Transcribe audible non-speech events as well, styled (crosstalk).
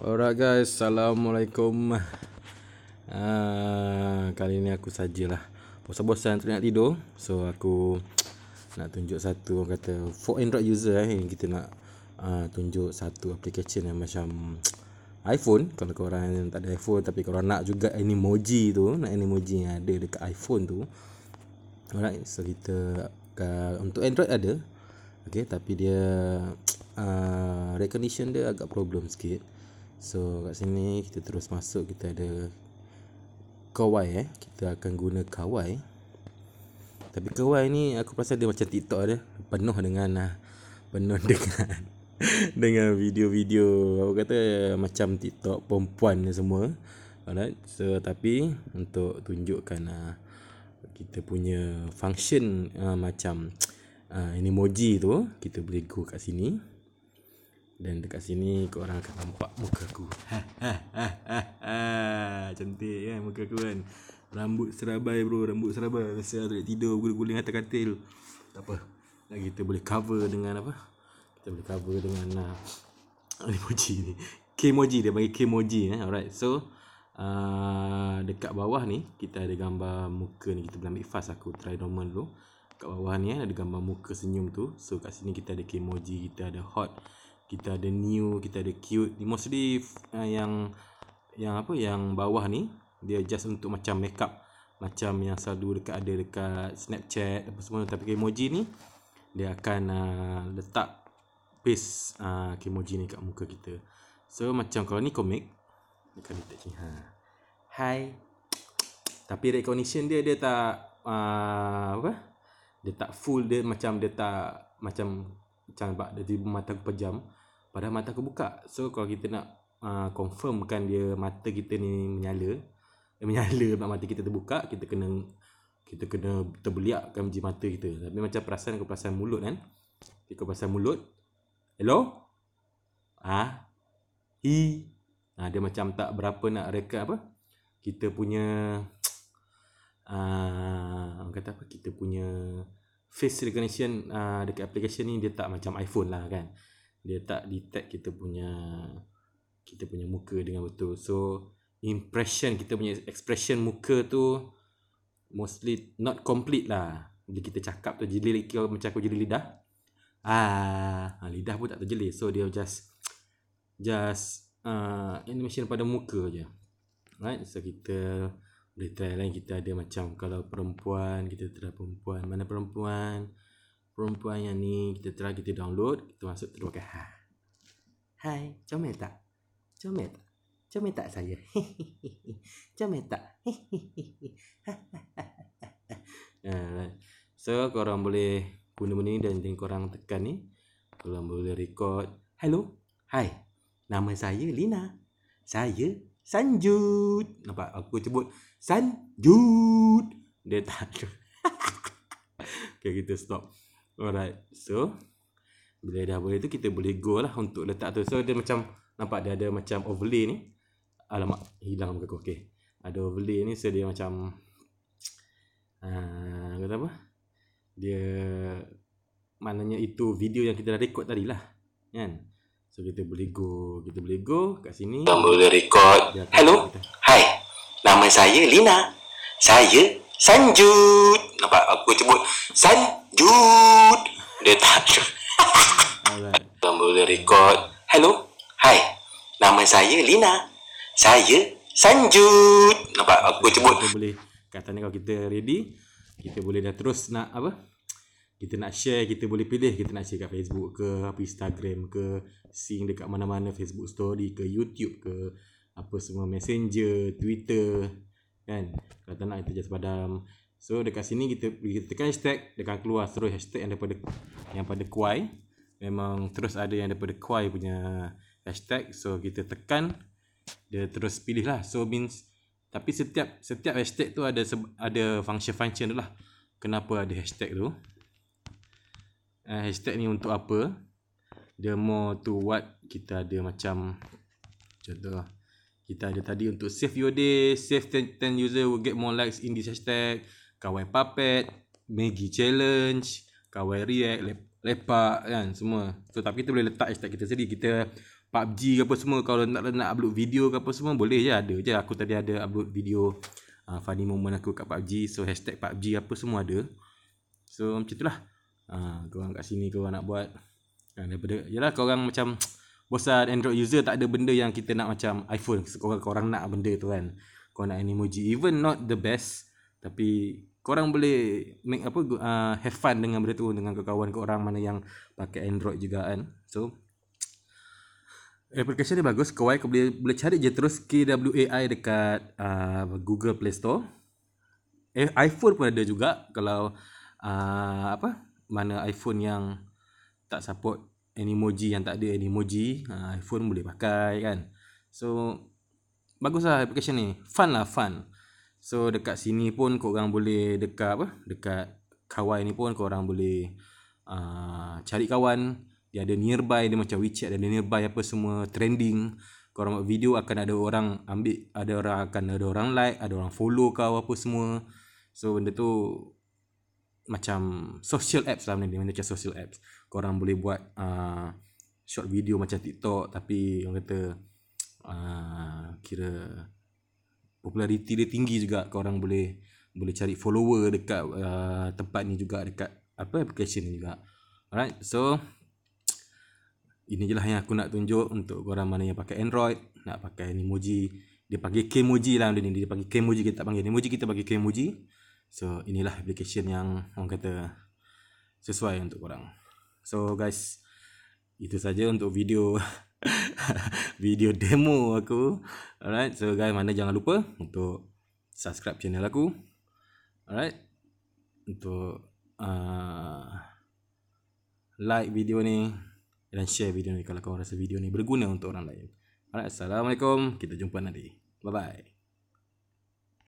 Alright guys, Assalamualaikum uh, Kali ni aku sajalah Bosan-bosan tu nak tidur So aku nak tunjuk satu Orang kata for Android user eh yang Kita nak uh, tunjuk satu aplikasi yang macam (tsk) iPhone Kalau korang yang tak ada iPhone Tapi korang nak juga emoji tu Nak emoji yang ada dekat iPhone tu Alright, so kita uh, Untuk Android ada Okay, tapi dia uh, (tsk) Recognition dia agak problem sikit So kat sini kita terus masuk kita ada kawai eh. Kita akan guna kawai. Tapi kawai ni aku rasa dia macam TikTok dia penuh dengan ah, penuh (laughs) dengan dengan video-video aku kata macam TikTok perempuan ni semua. Alright. So tapi untuk tunjukkan ah, kita punya function ah, macam ini emoji tu kita boleh go kat sini. Dan dekat sini korang akan nampak muka aku ha, (laughs) Cantik kan muka aku kan Rambut serabai bro Rambut serabai Biasa aku lah nak tidur Guling-guling atas katil Tak apa Lagi kita boleh cover dengan apa Kita boleh cover dengan uh, (laughs) Emoji ni Kemoji Dia bagi kemoji eh. Alright so Uh, dekat bawah ni kita ada gambar muka ni kita boleh ambil fast lah, aku try normal dulu kat bawah ni eh, ada gambar muka senyum tu so kat sini kita ada emoji kita ada hot kita ada new kita ada cute mostly uh, yang yang apa yang bawah ni dia just untuk macam makeup macam yang selalu dekat ada dekat Snapchat apa semua tapi emoji ni dia akan uh, letak paste uh, emoji ni kat muka kita so macam kalau ni komik dekat ni tak ha hi tapi recognition dia dia tak uh, apa dia tak full dia macam dia tak macam macam nampak dia tiba mata pejam pada mata aku buka So kalau kita nak uh, ah, confirmkan dia mata kita ni menyala eh, Menyala sebab (laughs) mata kita terbuka Kita kena kita kena terbeliakkan biji mata kita Tapi macam perasan aku perasan mulut kan Aku perasan mulut Hello? Ha? Hi? Ha, dia macam tak berapa nak rekod apa Kita punya Uh, (tsk) orang kata apa kita punya face recognition uh, dekat application ni dia tak macam iPhone lah kan dia tak detect kita punya kita punya muka dengan betul so impression kita punya expression muka tu mostly not complete lah bila kita cakap tu jeli kalau macam aku jeli lidah ah, ah lidah pun tak terjeli so dia just just uh, animation pada muka je right so kita boleh try lain kita ada macam kalau perempuan kita try perempuan mana perempuan perempuan yang ni kita try kita download kita masuk terus ke ha hai comel tak comel tak comel tak saya (laughs) comel tak (laughs) so korang boleh guna benda ni dan jadi korang tekan ni korang boleh record hello hai nama saya Lina saya Sanjut nampak aku sebut Sanjut dia tak (laughs) Okay, kita stop. Alright. So bila dah boleh tu kita boleh go lah untuk letak tu. So dia macam nampak dia ada macam overlay ni. Alamak, hilang muka aku. Okay. Ada overlay ni so dia macam uh, kata apa? Dia maknanya itu video yang kita dah record tadi lah. Kan? So kita boleh go, kita boleh go kat sini. Kita boleh record. Hello. Hi. Nama saya Lina. Saya Sanjut. Nampak aku sebut Sanjut. Dude, dia tak cakap. Right. Tombol record. Hello, hi. Nama saya Lina. Saya Sanjut. Nampak aku cebut. Kita boleh katanya kalau kita ready, kita boleh dah terus nak apa? Kita nak share, kita boleh pilih kita nak share kat Facebook ke, apa Instagram ke, sing dekat mana-mana Facebook story ke, YouTube ke, apa semua messenger, Twitter kan. Kalau tak nak kita just padam So dekat sini kita kita tekan hashtag dia akan keluar terus hashtag yang daripada yang pada kuai. Memang terus ada yang daripada kuai punya hashtag. So kita tekan dia terus pilih lah. So means tapi setiap setiap hashtag tu ada ada function function tu lah. Kenapa ada hashtag tu? Uh, hashtag ni untuk apa? The more to what kita ada macam contoh kita ada tadi untuk save your day, save 10, 10 user will get more likes in this hashtag. Kawai Puppet, Maggi Challenge, Kawai React, Lep lepak kan semua. So tapi kita boleh letak hashtag kita sendiri. Kita PUBG ke apa semua kalau nak nak upload video ke apa semua boleh je ada je. Aku tadi ada upload video uh, funny moment aku kat PUBG. So hashtag PUBG apa semua ada. So macam itulah. Ah uh, kau orang kat sini kau nak buat kan daripada yalah kau orang macam bosan Android user tak ada benda yang kita nak macam iPhone. Kau orang kau orang nak benda tu kan. Kau nak emoji even not the best tapi korang boleh make apa uh, have fun dengan benda tu dengan kawan-kawan orang mana yang pakai Android juga kan. So aplikasi ni bagus. Kau boleh boleh cari je terus KWAI dekat uh, Google Play Store. Eh, iPhone pun ada juga kalau uh, apa mana iPhone yang tak support emoji yang tak ada emoji uh, iPhone boleh pakai kan So baguslah aplikasi ni Fun lah fun So dekat sini pun kau orang boleh dekat apa? Dekat kawan ni pun kau orang boleh uh, cari kawan. Dia ada nearby dia macam WeChat ada nearby apa semua trending. Korang buat video akan ada orang ambil, ada orang akan ada orang like, ada orang follow kau apa semua. So benda tu macam social apps lah benda ni, macam social apps. kau orang boleh buat uh, short video macam TikTok tapi orang kata uh, kira populariti dia tinggi juga korang boleh boleh cari follower dekat uh, tempat ni juga dekat apa application ni juga alright so ini je lah yang aku nak tunjuk untuk korang mana yang pakai android nak pakai ni emoji dia panggil kemoji lah dia ni dia panggil kemoji kita tak panggil emoji kita bagi k kemoji so inilah application yang orang kata sesuai untuk orang. so guys itu saja untuk video (laughs) video demo aku alright so guys mana jangan lupa untuk subscribe channel aku alright untuk uh, like video ni dan share video ni kalau kau rasa video ni berguna untuk orang lain alright assalamualaikum kita jumpa nanti bye bye